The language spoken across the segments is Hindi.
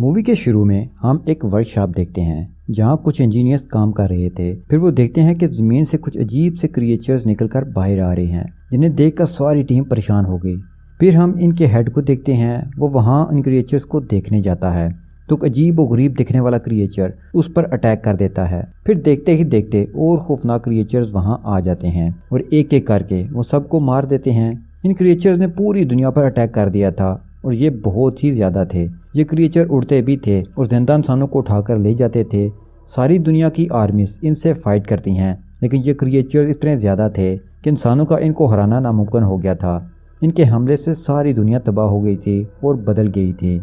मूवी के शुरू में हम एक वर्कशॉप देखते हैं जहाँ कुछ इंजीनियर्स काम कर रहे थे फिर वो देखते हैं कि ज़मीन से कुछ अजीब से क्रिएचर्स निकलकर बाहर आ रहे हैं जिन्हें देखकर सारी टीम परेशान हो गई फिर हम इनके हेड को देखते हैं वो वहाँ इन क्रिएचर्स को देखने जाता है तो अजीब व गरीब दिखने वाला क्रिएचर उस पर अटैक कर देता है फिर देखते ही देखते और खौफनाक क्रिएचर्स वहाँ आ जाते हैं और एक एक करके वो सबको मार देते हैं इन क्रिएचर्स ने पूरी दुनिया पर अटैक कर दिया था और ये बहुत ही ज़्यादा थे ये क्रिएचर उड़ते भी थे और जिंदा इंसानों को उठाकर ले जाते थे सारी दुनिया की आर्मीज इनसे फाइट करती हैं लेकिन ये क्रिएचर इतने ज़्यादा थे कि इंसानों का इनको हराना नामुमकिन हो गया था इनके हमले से सारी दुनिया तबाह हो गई थी और बदल गई थी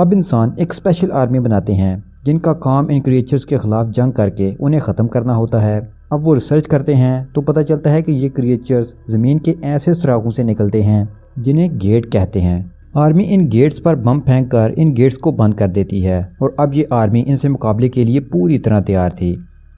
अब इंसान एक स्पेशल आर्मी बनाते हैं जिनका काम इन क्रिएचर्स के ख़िलाफ़ जंग करके उन्हें ख़त्म करना होता है अब वो रिसर्च करते हैं तो पता चलता है कि ये क्रिएचर्स ज़मीन के ऐसे सुराखों से निकलते हैं जिन्हें गेट कहते हैं आर्मी इन गेट्स पर बम फेंक कर इन गेट्स को बंद कर देती है और अब ये आर्मी इनसे मुकाबले के लिए पूरी तरह तैयार थी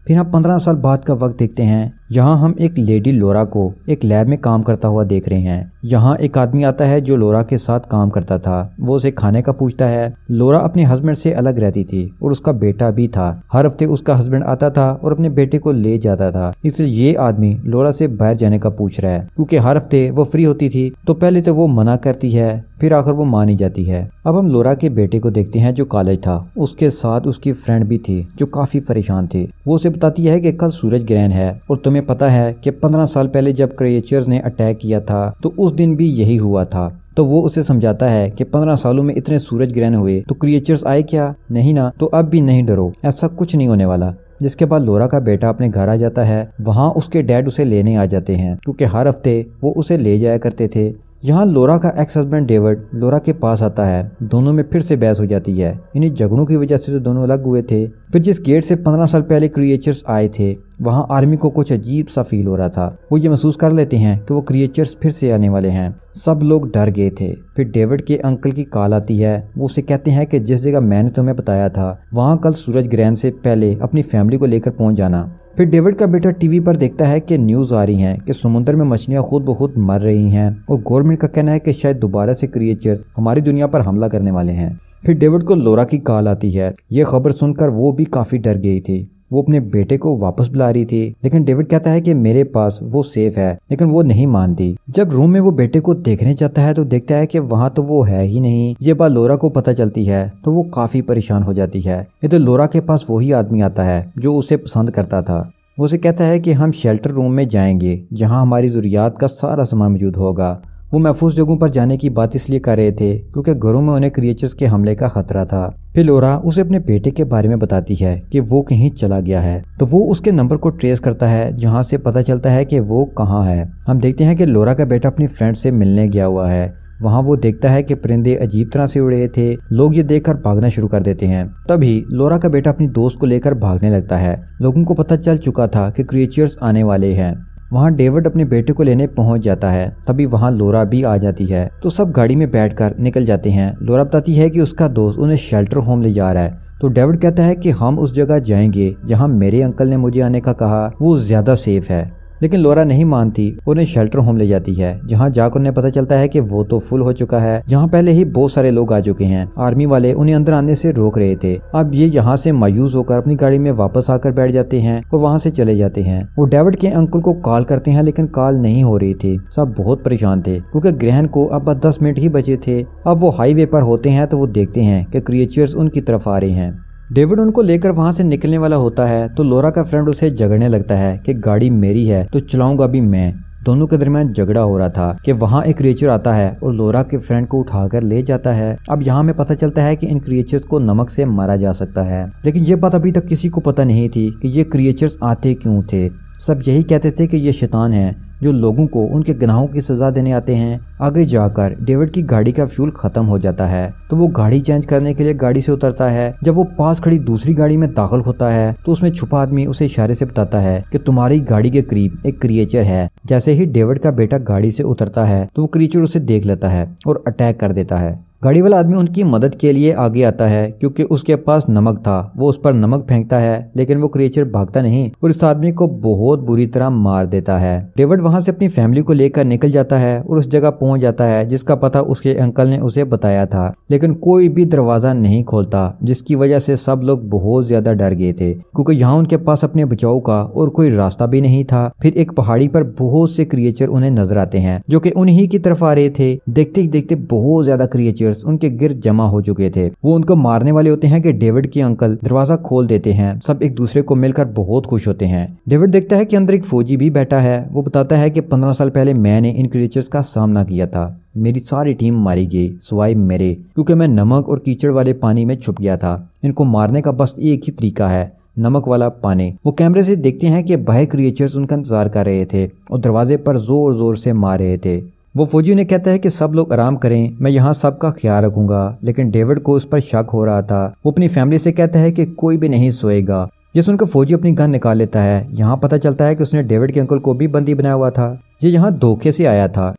फिर हम पंद्रह साल बाद का वक्त देखते हैं यहाँ हम एक लेडी लोरा को एक लैब में काम करता हुआ देख रहे हैं यहाँ एक आदमी आता है जो लोरा के साथ काम करता था वो उसे खाने का पूछता है लोरा अपने हस्बैंड से अलग रहती थी और उसका बेटा भी था हर हफ्ते उसका हस्बैंड आता था और अपने बेटे को ले जाता था इसलिए ये आदमी लोरा से बाहर जाने का पूछ रहा है क्योंकि हर हफ्ते वो फ्री होती थी तो पहले तो वो मना करती है फिर आखिर वो मानी जाती है अब हम लोरा के बेटे को देखते हैं जो कॉलेज था उसके साथ उसकी फ्रेंड भी थी जो काफी परेशान थी वो उसे बताती है कि कल सूरज ग्रहण है और तुम्हें हमें पता है कि 15 साल पहले जब क्रिएचर्स ने अटैक किया था तो उस दिन भी यही हुआ था तो वो उसे समझाता है कि 15 सालों में इतने सूरज ग्रहण हुए तो क्रिएचर्स आए क्या नहीं ना तो अब भी नहीं डरो ऐसा कुछ नहीं होने वाला जिसके बाद लोरा का बेटा अपने घर आ जाता है वहाँ उसके डैड उसे लेने आ जाते हैं क्योंकि हर हफ्ते वो उसे ले जाया करते थे यहाँ लोरा का एक्स हस्बैंड डेविड लोरा के पास आता है दोनों में फिर से बहस हो जाती है इन्हीं झगड़ों की वजह से तो दोनों अलग हुए थे फिर जिस गेट से पंद्रह साल पहले क्रिएचर्स आए थे वहाँ आर्मी को कुछ अजीब सा फील हो रहा था वो ये महसूस कर लेते हैं कि वो क्रिएचर्स फिर से आने वाले हैं सब लोग डर गए थे फिर डेविड के अंकल की कॉल आती है वो उसे कहते हैं कि जिस जगह मैंने तुम्हें बताया था वहाँ कल सूरज ग्रहण से पहले अपनी फैमिली को लेकर पहुँच जाना फिर डेविड का बेटा टीवी पर देखता है कि न्यूज़ आ रही हैं कि समुंदर में मछलियां खुद ब खुद मर रही हैं और गवर्नमेंट का कहना है कि शायद दोबारा से क्रिएचर्स हमारी दुनिया पर हमला करने वाले हैं फिर डेविड को लोरा की कॉल आती है ये खबर सुनकर वो भी काफ़ी डर गई थी वो अपने बेटे को वापस बुला रही थी लेकिन डेविड कहता है कि मेरे पास वो सेफ है लेकिन वो नहीं मानती जब रूम में वो बेटे को देखने जाता है तो देखता है कि वहाँ तो वो है ही नहीं ये बात लोरा को पता चलती है तो वो काफी परेशान हो जाती है इधर तो लोरा के पास वही आदमी आता है जो उसे पसंद करता था वो उसे कहता है कि हम शेल्टर रूम में जाएंगे जहाँ हमारी ज़रूरियात का सारा सामान मौजूद होगा वो महफूज जगहों पर जाने की बात इसलिए कर रहे थे क्योंकि घरों में उन्हें क्रिएचर्स के हमले का खतरा था फिर लोरा उसे अपने बेटे के बारे में बताती है कि वो कहीं चला गया है तो वो उसके नंबर को ट्रेस करता है जहाँ से पता चलता है कि वो कहाँ है हम देखते हैं कि लोरा का बेटा अपनी फ्रेंड से मिलने गया हुआ है वहाँ वो देखता है कि परिंदे अजीब तरह से उड़े थे लोग ये देखकर भागना शुरू कर देते हैं तभी लोरा का बेटा अपनी दोस्त को लेकर भागने लगता है लोगों को पता चल चुका था कि क्रिएचर्स आने वाले हैं वहाँ डेविड अपने बेटे को लेने पहुँच जाता है तभी वहाँ लोरा भी आ जाती है तो सब गाड़ी में बैठकर निकल जाते हैं लोरा बताती है कि उसका दोस्त उन्हें शेल्टर होम ले जा रहा है तो डेविड कहता है कि हम उस जगह जाएंगे जहाँ मेरे अंकल ने मुझे आने का कहा वो ज़्यादा सेफ है लेकिन लोरा नहीं मानती उन्हें शेल्टर होम ले जाती है जहाँ जाकर उन्हें पता चलता है कि वो तो फुल हो चुका है जहाँ पहले ही बहुत सारे लोग आ चुके हैं आर्मी वाले उन्हें अंदर आने से रोक रहे थे अब ये यहाँ से मायूस होकर अपनी गाड़ी में वापस आकर बैठ जाते हैं और वहाँ से चले जाते हैं वो डेविड के अंकल को कॉल करते हैं लेकिन कॉल नहीं हो रही थी सब बहुत परेशान थे क्योंकि ग्रहण को अब दस मिनट ही बचे थे अब वो हाईवे पर होते हैं तो वो देखते हैं कि क्रिएचर्स उनकी तरफ आ रहे हैं डेविड उनको लेकर वहां से निकलने वाला होता है तो लोरा का फ्रेंड उसे झगड़ने लगता है कि गाड़ी मेरी है तो चलाऊंगा भी मैं दोनों के दरमियान झगड़ा हो रहा था कि वहाँ एक क्रिएचर आता है और लोरा के फ्रेंड को उठाकर ले जाता है अब यहाँ में पता चलता है कि इन क्रिएचर्स को नमक से मारा जा सकता है लेकिन ये बात अभी तक किसी को पता नहीं थी कि ये क्रिएचर्स आते क्यों थे सब यही कहते थे कि ये शैतान है जो लोगों को उनके गनाहों की सजा देने आते हैं आगे जाकर डेविड की गाड़ी का फ्यूल खत्म हो जाता है तो वो गाड़ी चेंज करने के लिए गाड़ी से उतरता है जब वो पास खड़ी दूसरी गाड़ी में दाखिल होता है तो उसमें छुपा आदमी उसे इशारे से बताता है कि तुम्हारी गाड़ी के करीब एक क्रिएचर है जैसे ही डेविड का बेटा गाड़ी से उतरता है तो वो क्रिएचर उसे देख लेता है और अटैक कर देता है गाड़ी वाला आदमी उनकी मदद के लिए आगे आता है क्योंकि उसके पास नमक था वो उस पर नमक फेंकता है लेकिन वो क्रिएचर भागता नहीं और इस आदमी को बहुत बुरी तरह मार देता है डेविड वहां से अपनी फैमिली को लेकर निकल जाता है और उस जगह पहुंच जाता है जिसका पता उसके अंकल ने उसे बताया था लेकिन कोई भी दरवाजा नहीं खोलता जिसकी वजह से सब लोग बहुत ज्यादा डर गए थे क्योंकि यहाँ उनके पास अपने बचाव का और कोई रास्ता भी नहीं था फिर एक पहाड़ी पर बहुत से क्रिएचर उन्हें नजर आते हैं जो की उन्ही की तरफ आ रहे थे देखते देखते बहुत ज्यादा क्रिएचर सोल्जर्स उनके गिर जमा हो चुके थे वो उनको मारने वाले होते हैं कि डेविड के अंकल दरवाजा खोल देते हैं सब एक दूसरे को मिलकर बहुत खुश होते हैं डेविड देखता है कि अंदर एक फौजी भी बैठा है वो बताता है कि पंद्रह साल पहले मैंने इन क्रिएचर्स का सामना किया था मेरी सारी टीम मारी गई सिवाय मेरे क्योंकि मैं नमक और कीचड़ वाले पानी में छुप गया था इनको मारने का बस एक ही तरीका है नमक वाला पानी वो कैमरे से देखते हैं कि बाहर क्रिएचर्स उनका इंतजार कर रहे थे और दरवाजे पर जोर जोर से मार रहे थे वो फौजी ने कहता है कि सब लोग आराम करें मैं यहाँ सबका ख्याल रखूंगा लेकिन डेविड को उस पर शक हो रहा था वो अपनी फैमिली से कहता है कि कोई भी नहीं सोएगा ये सुनकर फौजी अपनी गन निकाल लेता है यहाँ पता चलता है कि उसने डेविड के अंकल को भी बंदी बनाया हुआ था ये यहाँ धोखे से आया था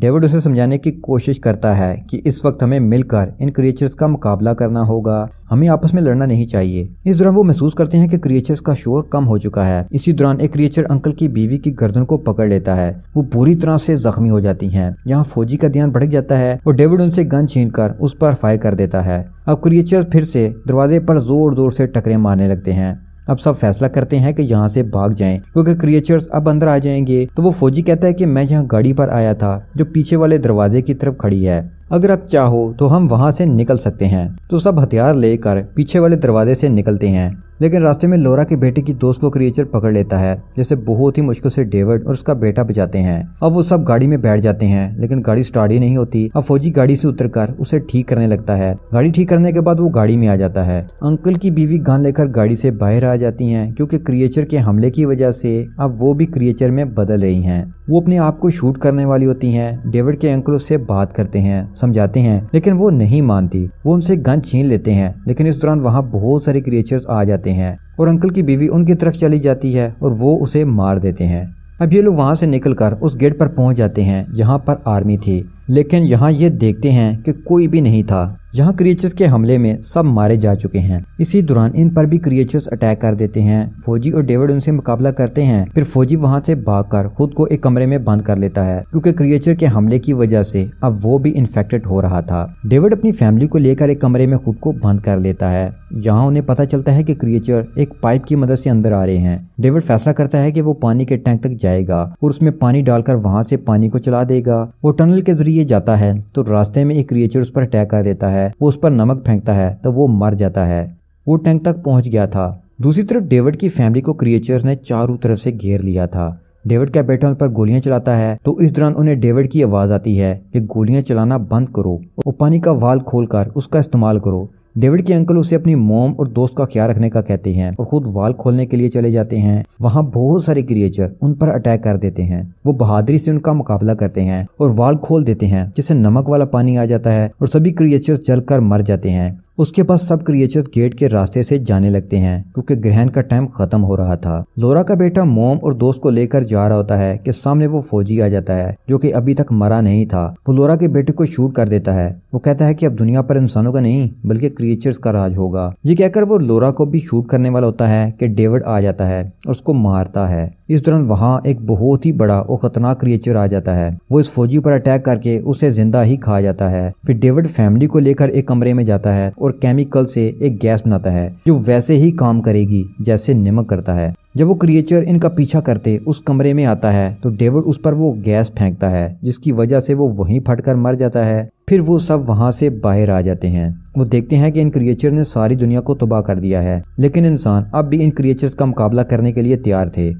डेविड उसे समझाने की कोशिश करता है कि इस वक्त हमें मिलकर इन क्रिएचर्स का मुकाबला करना होगा हमें आपस में लड़ना नहीं चाहिए इस दौरान वो महसूस करते हैं कि क्रिएचर्स का शोर कम हो चुका है इसी दौरान एक क्रिएचर अंकल की बीवी की गर्दन को पकड़ लेता है वो बुरी तरह से जख्मी हो जाती है यहाँ फौजी का ध्यान भटक जाता है और डेविड उनसे गन छीन कर उस पर फायर कर देता है अब क्रिएचर फिर से दरवाजे पर जोर जोर से टकरे मारने लगते हैं अब सब फैसला करते हैं कि यहाँ से भाग जाएं क्योंकि क्रिएचर्स अब अंदर आ जाएंगे तो वो फौजी कहता है कि मैं यहाँ गाड़ी पर आया था जो पीछे वाले दरवाजे की तरफ खड़ी है अगर आप चाहो तो हम वहाँ से निकल सकते हैं तो सब हथियार लेकर पीछे वाले दरवाजे से निकलते हैं लेकिन रास्ते में लोरा के बेटे की दोस्त को क्रिएचर पकड़ लेता है जिसे बहुत ही मुश्किल से डेविड और उसका बेटा बचाते हैं अब वो सब गाड़ी में बैठ जाते हैं लेकिन गाड़ी स्टार्ट ही नहीं होती अब फौजी गाड़ी से उतरकर उसे ठीक करने लगता है गाड़ी ठीक करने के बाद वो गाड़ी में आ जाता है अंकल की बीवी गान लेकर गाड़ी से बाहर आ जाती है क्योंकि क्रिएचर के हमले की वजह से अब वो भी क्रिएचर में बदल रही है वो अपने आप को शूट करने वाली होती हैं डेविड के अंकल उससे बात करते हैं समझाते हैं लेकिन वो नहीं मानती वो उनसे गन छीन लेते हैं लेकिन इस दौरान वहाँ बहुत सारे क्रिएचर्स आ जाते हैं और अंकल की बीवी उनकी तरफ चली जाती है और वो उसे मार देते हैं अब ये लोग वहाँ से निकल उस गेट पर पहुँच जाते हैं जहाँ पर आर्मी थी लेकिन यहाँ ये देखते हैं कि कोई भी नहीं था यहाँ क्रिएचर्स के हमले में सब मारे जा चुके हैं इसी दौरान इन पर भी क्रिएचर्स अटैक कर देते हैं फौजी और डेविड उनसे मुकाबला करते हैं फिर फौजी वहाँ से भागकर खुद को एक कमरे में बंद कर लेता है क्योंकि क्रिएचर के हमले की वजह से अब वो भी इन्फेक्टेड हो रहा था डेविड अपनी फैमिली को लेकर एक कमरे में खुद को बंद कर लेता है यहाँ उन्हें पता चलता है की क्रिएचर एक पाइप की मदद से अंदर आ रहे हैं डेविड फैसला करता है की वो पानी के टैंक तक जाएगा और उसमें पानी डालकर वहाँ से पानी को चला देगा वो टनल के जरिए जाता है तो रास्ते में एक क्रिएचर उस पर अटैक कर देता है है वो उस पर नमक फेंकता है तो वो मर जाता है वो टैंक तक पहुंच गया था दूसरी तरफ डेविड की फैमिली को क्रिएचर्स ने चारों तरफ से घेर लिया था डेविड का बैठा उन पर गोलियां चलाता है तो इस दौरान उन्हें डेविड की आवाज़ आती है कि गोलियां चलाना बंद करो और पानी का वाल खोलकर उसका इस्तेमाल करो डेविड के अंकल उसे अपनी मोम और दोस्त का ख्याल रखने का कहते हैं और खुद वाल खोलने के लिए चले जाते हैं वहाँ बहुत सारे क्रिएचर उन पर अटैक कर देते हैं वो बहादुरी से उनका मुकाबला करते हैं और वाल खोल देते हैं जिससे नमक वाला पानी आ जाता है और सभी क्रिएचर जलकर मर जाते हैं उसके पास सब क्रिएचर्स गेट के रास्ते से जाने लगते हैं क्योंकि ग्रहण का टाइम खत्म हो रहा था लोरा का बेटा मोम और दोस्त को लेकर जा रहा होता है कि सामने वो फौजी आ जाता है जो कि अभी तक मरा नहीं था वो लोरा के बेटे को शूट कर देता है वो कहता है कि अब दुनिया पर इंसानों का नहीं बल्कि क्रिएचर्स का राज होगा ये कहकर वो लोरा को भी शूट करने वाला होता है कि डेविड आ जाता है और उसको मारता है इस दौरान वहाँ एक बहुत ही बड़ा और खतरनाक क्रिएचर आ जाता है वो इस फौजी पर अटैक करके उसे जिंदा ही खा जाता है फिर डेविड फैमिली को लेकर एक कमरे में जाता है और केमिकल से एक गैस बनाता है जो वैसे ही काम करेगी जैसे नमक करता है जब वो क्रिएचर इनका पीछा करते उस कमरे में आता है तो डेविड उस पर वो गैस फेंकता है जिसकी वजह से वो वहीं फटकर मर जाता है फिर वो सब वहाँ से बाहर आ जाते हैं वो देखते हैं कि इन क्रिएचर ने सारी दुनिया को तबाह कर दिया है लेकिन इंसान अब भी इन क्रिएचर्स का मुकाबला करने के लिए तैयार थे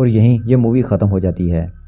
और यहीं ये मूवी ख़त्म हो जाती है